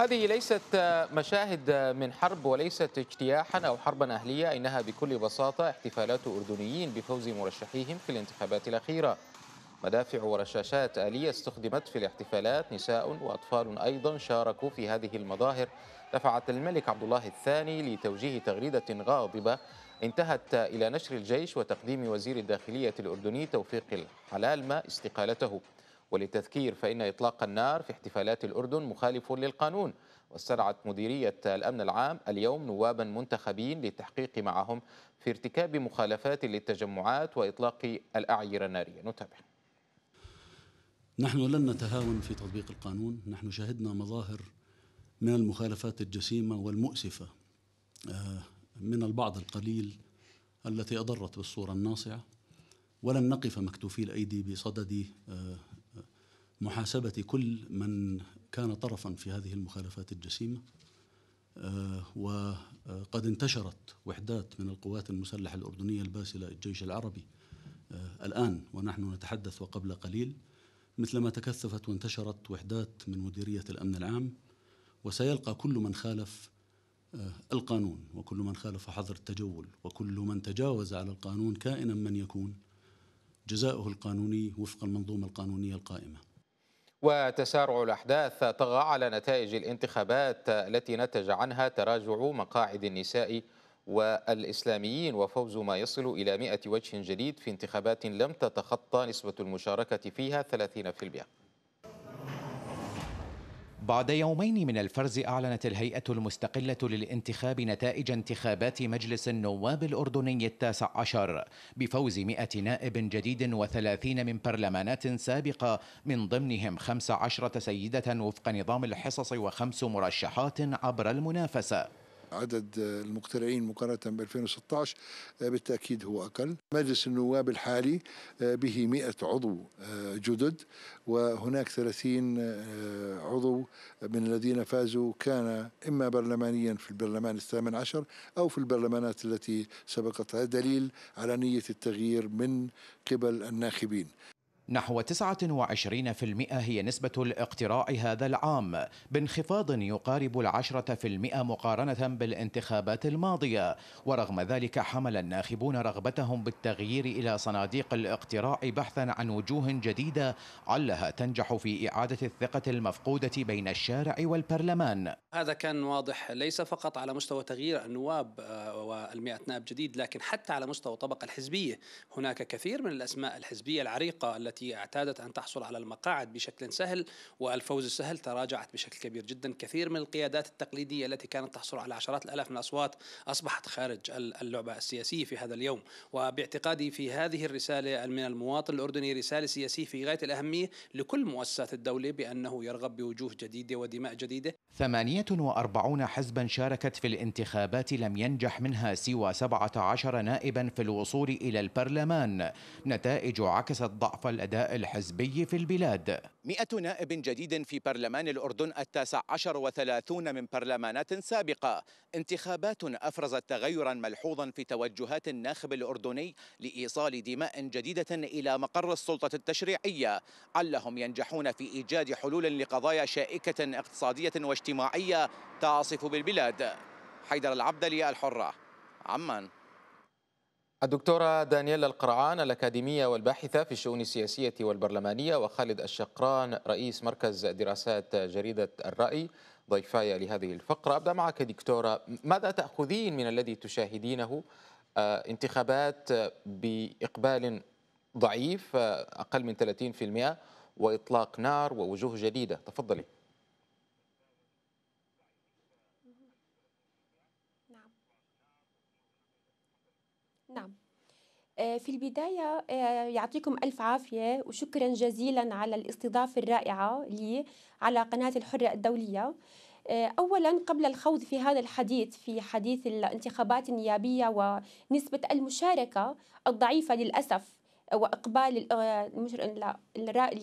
هذه ليست مشاهد من حرب وليست اجتياحا أو حربا أهلية إنها بكل بساطة احتفالات أردنيين بفوز مرشحيهم في الانتخابات الأخيرة مدافع ورشاشات آلية استخدمت في الاحتفالات نساء وأطفال أيضا شاركوا في هذه المظاهر دفعت الملك عبد الله الثاني لتوجيه تغريدة غاضبة انتهت إلى نشر الجيش وتقديم وزير الداخلية الأردني توفيق الحلالمة استقالته وللتذكير فإن إطلاق النار في احتفالات الأردن مخالف للقانون واستدعت مديرية الأمن العام اليوم نوابا منتخبين للتحقيق معهم في ارتكاب مخالفات للتجمعات وإطلاق الأعير النارية نتابع نحن لن نتهاون في تطبيق القانون نحن شهدنا مظاهر من المخالفات الجسيمة والمؤسفة آه، من البعض القليل التي أضرت بالصورة الناصعة ولن نقف مكتوفي الأيدي بصدد آه، محاسبة كل من كان طرفا في هذه المخالفات الجسيمة آه، وقد انتشرت وحدات من القوات المسلحة الأردنية الباسلة الجيش العربي آه، الآن ونحن نتحدث وقبل قليل مثلما تكثفت وانتشرت وحدات من مديرية الأمن العام وسيلقى كل من خالف آه، القانون وكل من خالف حظر التجول وكل من تجاوز على القانون كائنا من يكون جزاؤه القانوني وفق المنظومة القانونية القائمة وتسارع الأحداث طغى على نتائج الانتخابات التي نتج عنها تراجع مقاعد النساء والإسلاميين وفوز ما يصل إلى مئة وجه جديد في انتخابات لم تتخطى نسبة المشاركة فيها 30% بعد يومين من الفرز أعلنت الهيئة المستقلة للانتخاب نتائج انتخابات مجلس النواب الأردني التاسع عشر بفوز 100 نائب جديد وثلاثين من برلمانات سابقة من ضمنهم خمس عشرة سيدة وفق نظام الحصص وخمس مرشحات عبر المنافسة عدد المقترعين مقارنة ب 2016 آه، بالتأكيد هو أقل مجلس النواب الحالي آه، به 100 عضو آه، جدد وهناك 30 عضو من الذين فازوا كان إما برلمانيا في البرلمان الثامن عشر أو في البرلمانات التي سبقتها دليل على نية التغيير من قبل الناخبين نحو 29% هي نسبة الاقتراع هذا العام بانخفاض يقارب العشرة في المئة مقارنة بالانتخابات الماضية ورغم ذلك حمل الناخبون رغبتهم بالتغيير إلى صناديق الاقتراع بحثا عن وجوه جديدة علها تنجح في إعادة الثقة المفقودة بين الشارع والبرلمان هذا كان واضح ليس فقط على مستوى تغيير النواب آه، والمئة نائب جديد لكن حتى على مستوى الطبقة الحزبية هناك كثير من الأسماء الحزبية العريقة التي التي اعتادت أن تحصل على المقاعد بشكل سهل والفوز السهل تراجعت بشكل كبير جدا كثير من القيادات التقليدية التي كانت تحصل على عشرات الآلاف من الأصوات أصبحت خارج اللعبة السياسية في هذا اليوم وباعتقادي في هذه الرسالة من المواطن الأردني رسالة سياسية في غاية الأهمية لكل مؤسسات الدولة بأنه يرغب بوجوه جديدة ودماء جديدة 48 حزبا شاركت في الانتخابات لم ينجح منها سوى 17 نائبا في الوصول إلى البرلمان نتائج عكست ضعف الأداء الحزبي في البلاد 100 نائب جديد في برلمان الأردن التاسع عشر وثلاثون من برلمانات سابقة انتخابات أفرزت تغيرا ملحوظا في توجهات الناخب الأردني لإيصال دماء جديدة إلى مقر السلطة التشريعية علهم ينجحون في إيجاد حلول لقضايا شائكة اقتصادية واجتماعية تعصف بالبلاد حيدر العبدلي الحرة عمان الدكتورة دانيال القرعان الأكاديمية والباحثة في الشؤون السياسية والبرلمانية وخالد الشقران رئيس مركز دراسات جريدة الرأي ضيفاي لهذه الفقرة أبدأ معك دكتورة ماذا تأخذين من الذي تشاهدينه آه، انتخابات بإقبال ضعيف آه، أقل من 30% وإطلاق نار ووجوه جديدة تفضلي آه، في البداية آه، يعطيكم ألف عافية وشكرا جزيلا على الاستضافة الرائعة لي على قناة الحرة الدولية آه، أولا قبل الخوض في هذا الحديث في حديث الانتخابات النيابية ونسبة المشاركة الضعيفة للأسف واقبال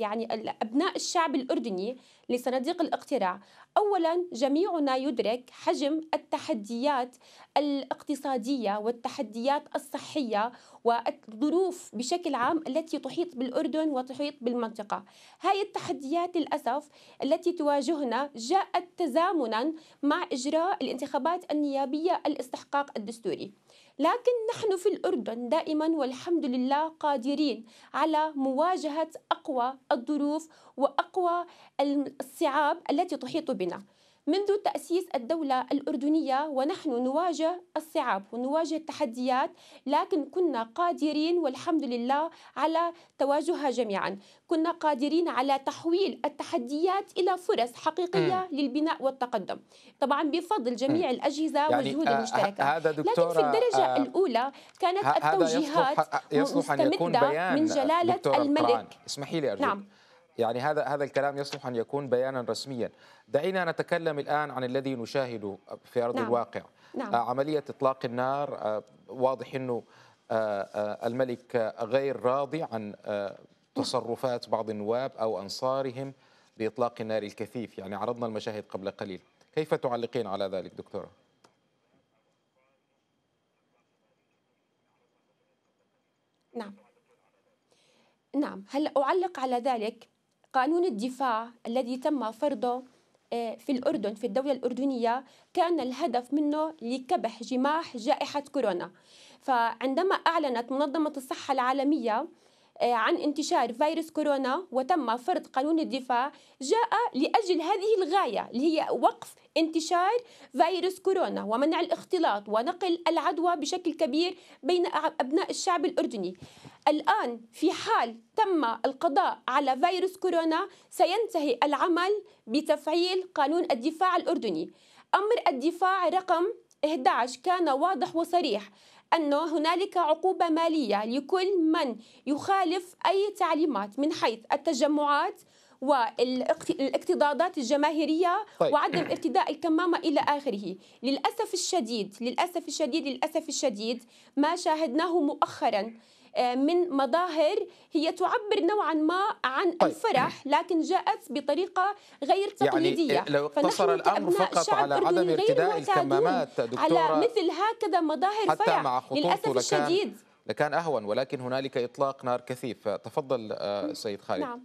يعني ابناء الشعب الاردني لصناديق الاقتراع اولا جميعنا يدرك حجم التحديات الاقتصادية والتحديات الصحية والظروف بشكل عام التي تحيط بالأردن وتحيط بالمنطقة هاي التحديات للأسف التي تواجهنا جاءت تزامنا مع إجراء الانتخابات النيابية الاستحقاق الدستوري لكن نحن في الأردن دائما والحمد لله قادرين على مواجهة أقوى الظروف وأقوى الصعاب التي تحيط بنا منذ تأسيس الدولة الأردنية ونحن نواجه الصعاب ونواجه التحديات لكن كنا قادرين والحمد لله على تواجهها جميعا كنا قادرين على تحويل التحديات إلى فرص حقيقية م. للبناء والتقدم طبعا بفضل جميع م. الأجهزة يعني والجهود آه، المشتركة هذا لكن في الدرجة آه الأولى كانت التوجيهات يصلح, يصلح أن يكون بيان من جلالة الملك اسمحي لي أرجوك نعم. يعني هذا هذا الكلام يصلح ان يكون بيانا رسميا دعينا نتكلم الان عن الذي نشاهده في ارض نعم. الواقع نعم. آه، عمليه اطلاق النار آه، واضح انه آه، الملك غير راضي عن تصرفات بعض النواب او انصارهم باطلاق النار الكثيف يعني عرضنا المشاهد قبل قليل كيف تعلقين على ذلك دكتوره نعم نعم هلا اعلق على ذلك قانون الدفاع الذي تم فرضه آه، في الأردن في الدولة الأردنية كان الهدف منه لكبح جماح جائحة كورونا فعندما أعلنت منظمة الصحة العالمية آه، عن انتشار فيروس كورونا وتم فرض قانون الدفاع جاء لأجل هذه الغاية اللي هي وقف انتشار فيروس كورونا ومنع الاختلاط ونقل العدوى بشكل كبير بين أبناء الشعب الأردني الآن في حال تم القضاء على فيروس كورونا سينتهي العمل بتفعيل قانون الدفاع الأردني أمر الدفاع رقم 11 كان واضح وصريح أن هنالك عقوبة مالية لكل من يخالف أي تعليمات من حيث التجمعات والاقتضاضات الجماهيرية طيب. وعدم ارتداء الكمامة إلى آخره للأسف الشديد للأسف الشديد للأسف الشديد ما شاهدناه مؤخراً آه، من مظاهر هي تعبر نوعا ما عن طيب. الفرح لكن جاءت بطريقة غير يعني إيه، تقليدية يعني لو اقتصر الأمر فقط على عدم ارتداء الكمامات دكتورة على مثل هكذا مظاهر حتى فرح مع للأسف لكان الشديد لكان أهون ولكن هنالك إطلاق نار كثيف تفضل آه، سيد خالد نعم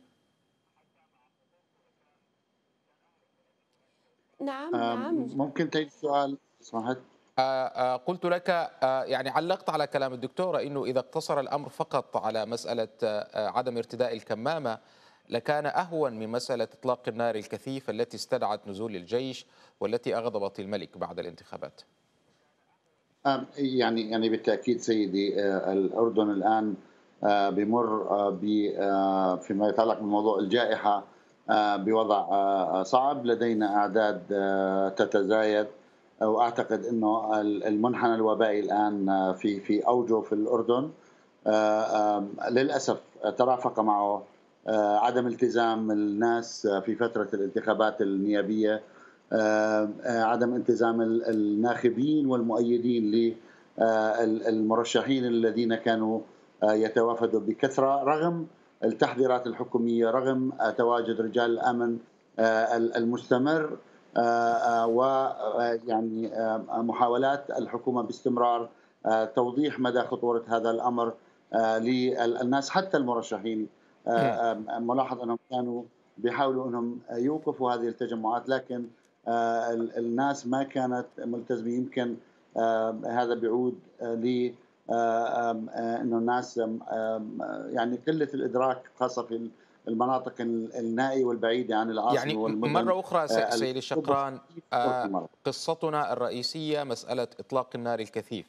نعم آه، نعم ممكن تعيد السؤال سمحت آه، آه، قلت لك آه، يعني علقت على كلام الدكتورة أنه إذا اقتصر الأمر فقط على مسألة عدم ارتداء الكمامة لكان أهون من مسألة إطلاق النار الكثيف التي استدعت نزول الجيش والتي أغضبت الملك بعد الانتخابات يعني يعني بالتأكيد سيدي الأردن الآن بمر فيما يتعلق بموضوع الجائحة بوضع صعب لدينا أعداد تتزايد واعتقد انه المنحنى الوبائي الان آه، في في اوجه في الاردن آه، للاسف ترافق معه آه، عدم التزام الناس في فتره الانتخابات النيابيه عدم التزام الناخبين والمؤيدين للمرشحين الذين كانوا يتوافدوا بكثره رغم التحذيرات الحكوميه رغم تواجد رجال الامن المستمر آه، آه، ويعني آه، محاولات الحكومه باستمرار توضيح مدى خطوره هذا الامر للناس حتى المرشحين ملاحظ انهم كانوا بيحاولوا انهم يوقفوا هذه التجمعات لكن الناس ما كانت ملتزمه يمكن هذا بيعود ل انه الناس يعني قله الادراك خاصه في المناطق النائية والبعيدة عن العاصمة يعني والمدن مرة أخرى آه، سيد الشقران آه، قصتنا الرئيسية مسألة إطلاق النار الكثيف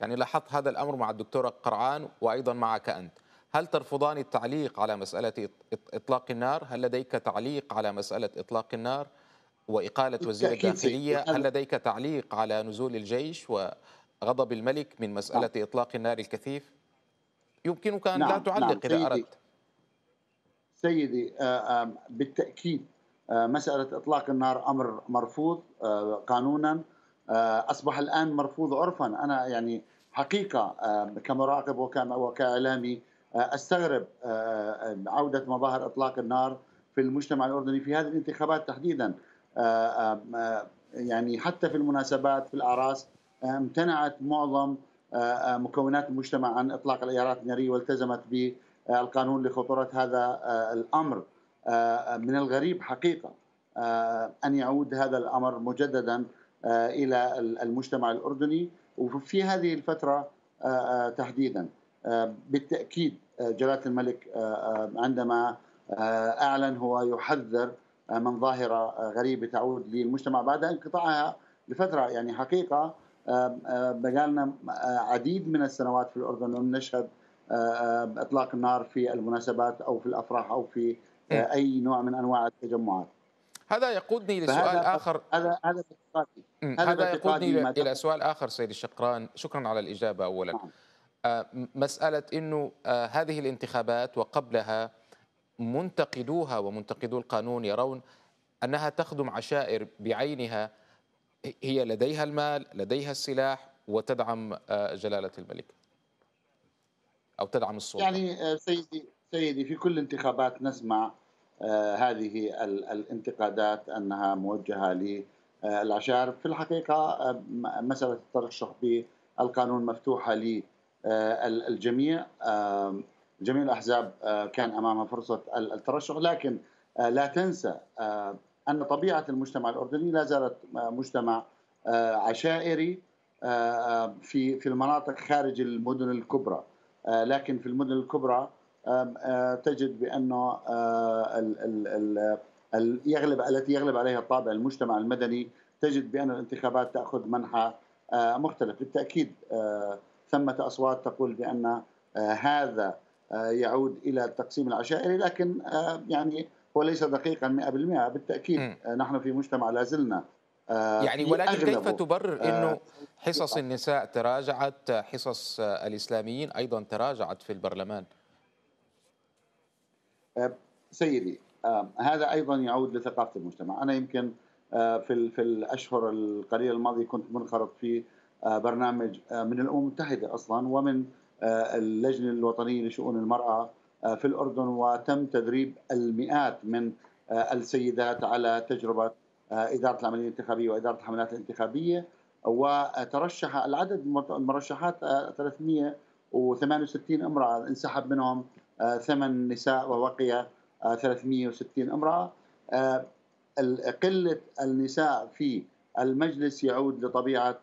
يعني لاحظت هذا الأمر مع الدكتورة قرعان وأيضا معك أنت هل ترفضان التعليق على مسألة إطلاق النار؟ هل لديك تعليق على مسألة إطلاق النار وإقالة وزير الداخلية؟ هل لديك تعليق على نزول الجيش وغضب الملك من مسألة نعم. إطلاق النار الكثيف؟ يمكنك أن لا نعم، نعم تعلق إذا أردت سيدي آه، بالتاكيد آه، مساله اطلاق النار امر مرفوض آه، قانونا اصبح الان مرفوض عرفا انا يعني حقيقه كمراقب وكاعلامي استغرب عوده مظاهر اطلاق النار في المجتمع الاردني في هذه الانتخابات تحديدا يعني حتى في المناسبات في الاعراس امتنعت معظم مكونات المجتمع عن اطلاق الايارات الناريه والتزمت ب آه، القانون لخطورة هذا آه، الأمر آه، من الغريب حقيقة أن يعود هذا الأمر مجددا إلى المجتمع الأردني وفي هذه الفترة تحديدا بالتأكيد جلالة الملك عندما أعلن هو يحذر من ظاهرة غريبة تعود للمجتمع بعد انقطاعها لفترة يعني حقيقة بقالنا عديد من السنوات في الأردن لم نشهد باطلاق آه، النار في المناسبات او في الافراح او في آه، إيه. اي نوع من انواع التجمعات هذا يقودني لسؤال اخر هذا هذا هذا, هذا يقودني الى سؤال اخر سيد الشقران شكرا على الاجابه اولا نعم. آه، مسألة أنه هذه الانتخابات وقبلها منتقدوها ومنتقدو القانون يرون أنها تخدم عشائر بعينها هي لديها المال لديها السلاح وتدعم جلالة الملك او تدعم السلطه يعني آه، سيدي سيدي في كل انتخابات نسمع آه، هذه الانتقادات انها موجهه للعشائر آه، في الحقيقه مساله الترشح بالقانون مفتوحه للجميع جميع الاحزاب كان امامها فرصه الترشح لكن لا تنسى ان طبيعه المجتمع الاردني لا زالت مجتمع عشائري في في المناطق خارج المدن الكبرى آه، لكن في المدن الكبرى آه، تجد بانه آه، يغلب التي يغلب عليها الطابع المجتمع المدني تجد بان الانتخابات تاخذ منحى مختلف بالتاكيد ثمه اصوات تقول بان هذا يعود الى التقسيم العشائري لكن يعني هو ليس دقيقا 100% بالتاكيد نحن في مجتمع لا زلنا آه، يعني ولكن كيف تبرر آه، انه حصص النساء تراجعت حصص الاسلاميين ايضا تراجعت في البرلمان آه، سيدي هذا ايضا يعود لثقافه المجتمع انا يمكن في في الاشهر القليله الماضيه كنت منخرط في برنامج من الامم المتحده اصلا ومن اللجنه الوطنيه لشؤون المراه في الاردن وتم تدريب المئات من السيدات على تجربه اداره العمليه الانتخابيه واداره الحملات الانتخابيه وترشح العدد المرشحات 368 آه، امراه انسحب منهم آه، ثمان نساء وبقي 360 آه، امراه قله النساء في المجلس يعود لطبيعه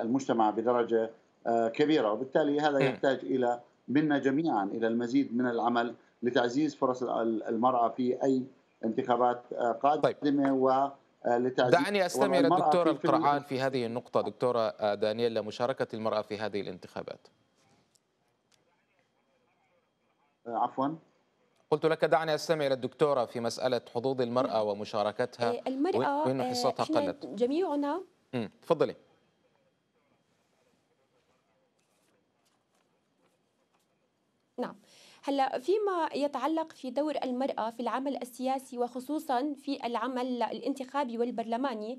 المجتمع بدرجه كبيره وبالتالي هذا يحتاج الى منا جميعا الى المزيد من العمل لتعزيز فرص المراه في اي انتخابات آه، طيب. قادمه طيب. و آه، دعني استمع إلى الدكتور القرعان في هذه النقطة دكتورة آه، دانيال لمشاركة المرأة في هذه الانتخابات عفوا قلت لك دعني استمع الى الدكتوره في مساله حظوظ المراه ومشاركتها إيه، المراه وان حصتها قلت جميعنا تفضلي نعم هلا فيما يتعلق في دور المراه في العمل السياسي وخصوصا في العمل الانتخابي والبرلماني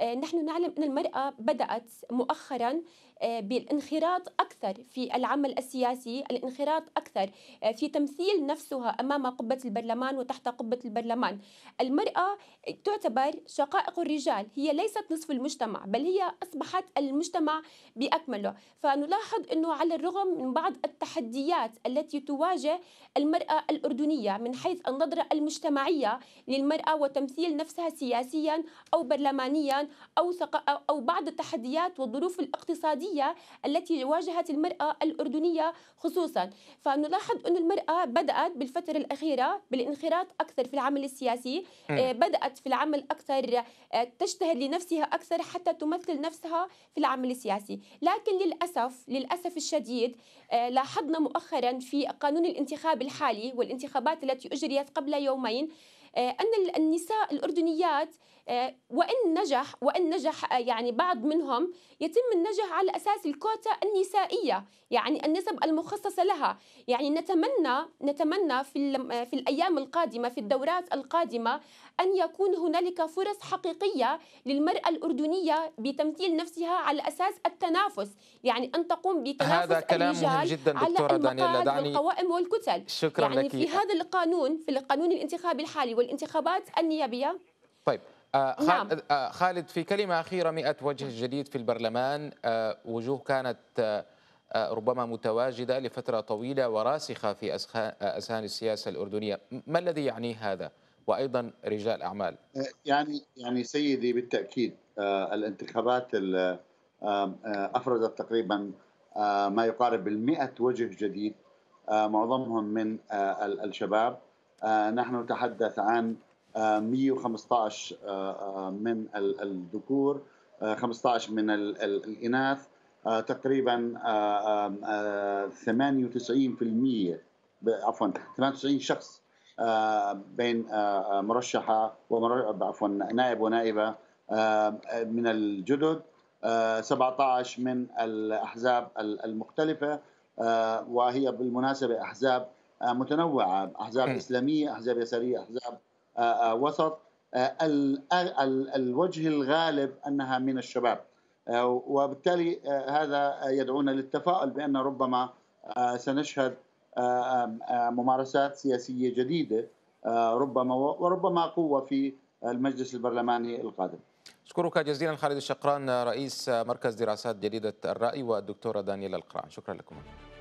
آه، نحن نعلم أن المرأة بدأت مؤخرا آه، بالانخراط أكثر في العمل السياسي الانخراط أكثر آه، في تمثيل نفسها أمام قبة البرلمان وتحت قبة البرلمان المرأة تعتبر شقائق الرجال هي ليست نصف المجتمع بل هي أصبحت المجتمع بأكمله فنلاحظ أنه على الرغم من بعض التحديات التي تواجه المرأة الأردنية من حيث النظرة المجتمعية للمرأة وتمثيل نفسها سياسيا أو برلمانيا أو, ثق... أو بعض التحديات والظروف الاقتصادية التي واجهت المرأة الأردنية خصوصا فنلاحظ أن المرأة بدأت بالفترة الأخيرة بالانخراط أكثر في العمل السياسي آه، بدأت في العمل أكثر آه، تجتهد لنفسها أكثر حتى تمثل نفسها في العمل السياسي لكن للأسف للأسف الشديد آه، لاحظنا مؤخرا في قانون الانتخاب الحالي والانتخابات التي أجريت قبل يومين آه، أن النساء الأردنيات آه، وإن نجح وإن نجح آه، يعني بعض منهم يتم النجاح على أساس الكوتا النسائية يعني النسب المخصصة لها يعني نتمنى نتمنى في في الأيام القادمة في الدورات القادمة أن يكون هنالك فرص حقيقية للمرأة الأردنية بتمثيل نفسها على أساس التنافس يعني أن تقوم بتنافس هذا كلام الرجال مهم جدا على المقاعد والقوائم والكتل شكرا يعني لك. في هذا القانون في القانون الانتخابي الحالي والانتخابات النيابية طيب آه، نعم. آه، خالد في كلمة أخيرة مئة وجه جديد في البرلمان آه، وجوه كانت ربما متواجدة لفترة طويلة وراسخة في أذهان السياسة الأردنية ما الذي يعنيه هذا؟ وايضا رجال اعمال أه، يعني يعني سيدي بالتاكيد أه، الانتخابات أه، افرزت تقريبا ما يقارب ال وجه جديد معظمهم من الشباب نحن نتحدث عن 115 من الذكور 15 من الاناث تقريبا 98% عفوا 98 شخص آه، بين آه، آه، مرشحه عفوا نائب ونائبه من الجدد 17 من الاحزاب المختلفه وهي بالمناسبه احزاب متنوعه احزاب اسلاميه احزاب يساريه احزاب وسط الوجه الغالب انها من الشباب وبالتالي هذا يدعونا للتفاؤل بان ربما سنشهد آه، آه، آه، ممارسات سياسيه جديده ربما وربما قوه في المجلس البرلماني القادم. اشكرك جزيلا خالد الشقران رئيس مركز دراسات جريده الراي والدكتوره دانيلا القرعان شكرا لكم.